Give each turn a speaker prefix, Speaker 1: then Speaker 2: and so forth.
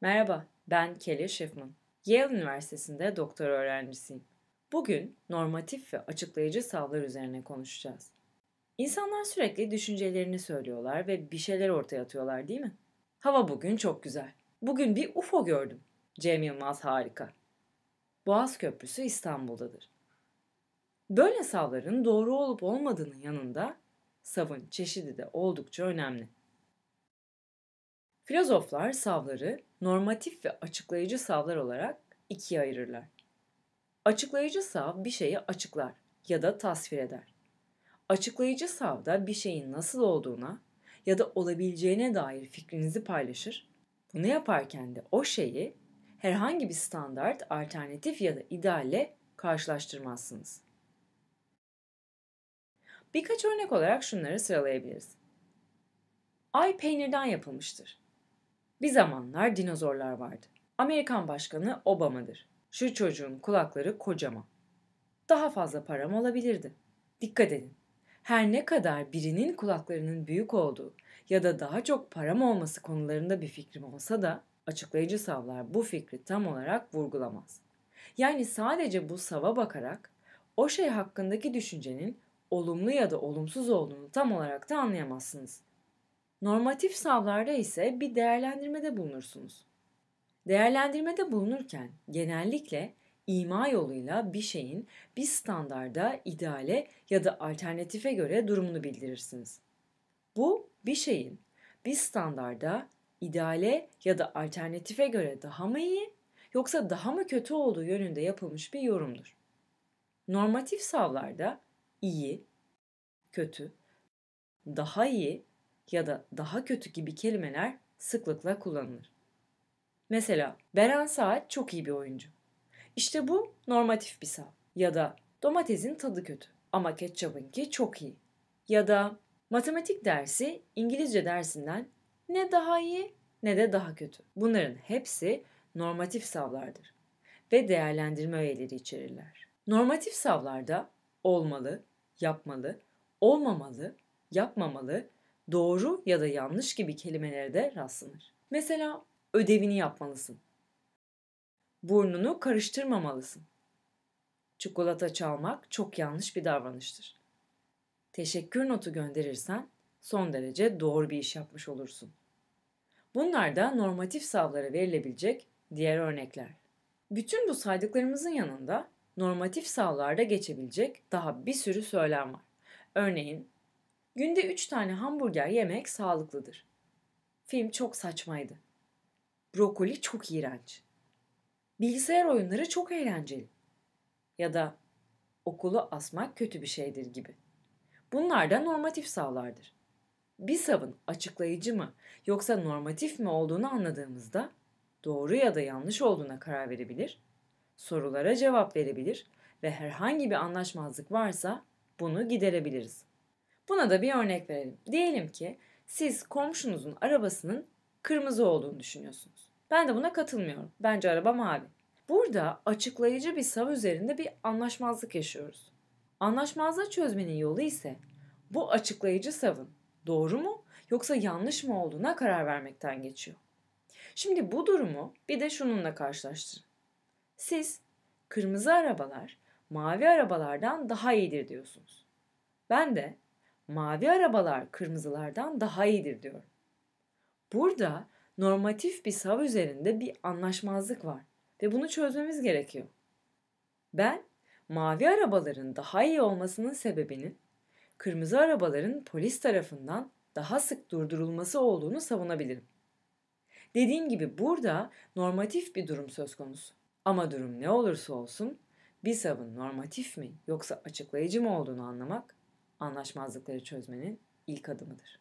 Speaker 1: Merhaba, ben Kelly Schiffman. Yale Üniversitesi'nde doktor öğrencisiyim. Bugün normatif ve açıklayıcı savlar üzerine konuşacağız. İnsanlar sürekli düşüncelerini söylüyorlar ve bir şeyler ortaya atıyorlar değil mi? Hava bugün çok güzel. Bugün bir UFO gördüm. Cem Yılmaz harika. Boğaz Köprüsü İstanbul'dadır. Böyle savların doğru olup olmadığının yanında savın çeşidi de oldukça önemli. Filozoflar savları normatif ve açıklayıcı savlar olarak ikiye ayırırlar. Açıklayıcı sav bir şeyi açıklar ya da tasvir eder. Açıklayıcı savda bir şeyin nasıl olduğuna ya da olabileceğine dair fikrinizi paylaşır. Bunu yaparken de o şeyi herhangi bir standart, alternatif ya da idealle karşılaştırmazsınız. Birkaç örnek olarak şunları sıralayabiliriz. Ay peynirden yapılmıştır. Bir zamanlar dinozorlar vardı. Amerikan başkanı Obama'dır. Şu çocuğun kulakları kocaman. Daha fazla param olabilirdi. Dikkat edin. Her ne kadar birinin kulaklarının büyük olduğu ya da daha çok param olması konularında bir fikrim olsa da açıklayıcı savlar bu fikri tam olarak vurgulamaz. Yani sadece bu sava bakarak o şey hakkındaki düşüncenin olumlu ya da olumsuz olduğunu tam olarak da anlayamazsınız. Normatif savlarda ise bir değerlendirmede bulunursunuz. Değerlendirmede bulunurken genellikle ima yoluyla bir şeyin bir standarda, ideale ya da alternatife göre durumunu bildirirsiniz. Bu bir şeyin bir standarda, ideale ya da alternatife göre daha mı iyi yoksa daha mı kötü olduğu yönünde yapılmış bir yorumdur. Normatif savlarda iyi, kötü, daha iyi ya da daha kötü gibi kelimeler sıklıkla kullanılır. Mesela Beren Saat çok iyi bir oyuncu. İşte bu normatif bir sav. Ya da domatesin tadı kötü ama ketçabınki çok iyi. Ya da matematik dersi İngilizce dersinden ne daha iyi ne de daha kötü. Bunların hepsi normatif savlardır ve değerlendirme öğeleri içerirler. Normatif savlarda olmalı, yapmalı, olmamalı, yapmamalı doğru ya da yanlış gibi kelimelere de rastlanır. Mesela ödevini yapmalısın. Burnunu karıştırmamalısın. Çikolata çalmak çok yanlış bir davranıştır. Teşekkür notu gönderirsen son derece doğru bir iş yapmış olursun. Bunlar da normatif savlara verilebilecek diğer örnekler. Bütün bu saydıklarımızın yanında normatif savlarda geçebilecek daha bir sürü söylem var. Örneğin Günde üç tane hamburger yemek sağlıklıdır. Film çok saçmaydı. Brokoli çok iğrenç. Bilgisayar oyunları çok eğlenceli. Ya da okulu asmak kötü bir şeydir gibi. Bunlar da normatif sağlardır. BİSAV'ın açıklayıcı mı yoksa normatif mi olduğunu anladığımızda doğru ya da yanlış olduğuna karar verebilir, sorulara cevap verebilir ve herhangi bir anlaşmazlık varsa bunu giderebiliriz. Buna da bir örnek verelim. Diyelim ki siz komşunuzun arabasının kırmızı olduğunu düşünüyorsunuz. Ben de buna katılmıyorum. Bence araba mavi. Burada açıklayıcı bir sav üzerinde bir anlaşmazlık yaşıyoruz. Anlaşmazlığı çözmenin yolu ise bu açıklayıcı savın doğru mu yoksa yanlış mı olduğuna karar vermekten geçiyor. Şimdi bu durumu bir de şununla karşılaştırın. Siz kırmızı arabalar mavi arabalardan daha iyidir diyorsunuz. Ben de mavi arabalar kırmızılardan daha iyidir diyor. Burada normatif bir sav üzerinde bir anlaşmazlık var ve bunu çözmemiz gerekiyor. Ben mavi arabaların daha iyi olmasının sebebinin kırmızı arabaların polis tarafından daha sık durdurulması olduğunu savunabilirim. Dediğim gibi burada normatif bir durum söz konusu. Ama durum ne olursa olsun bir savın normatif mi yoksa açıklayıcı mı olduğunu anlamak anlaşmazlıkları çözmenin ilk adımıdır.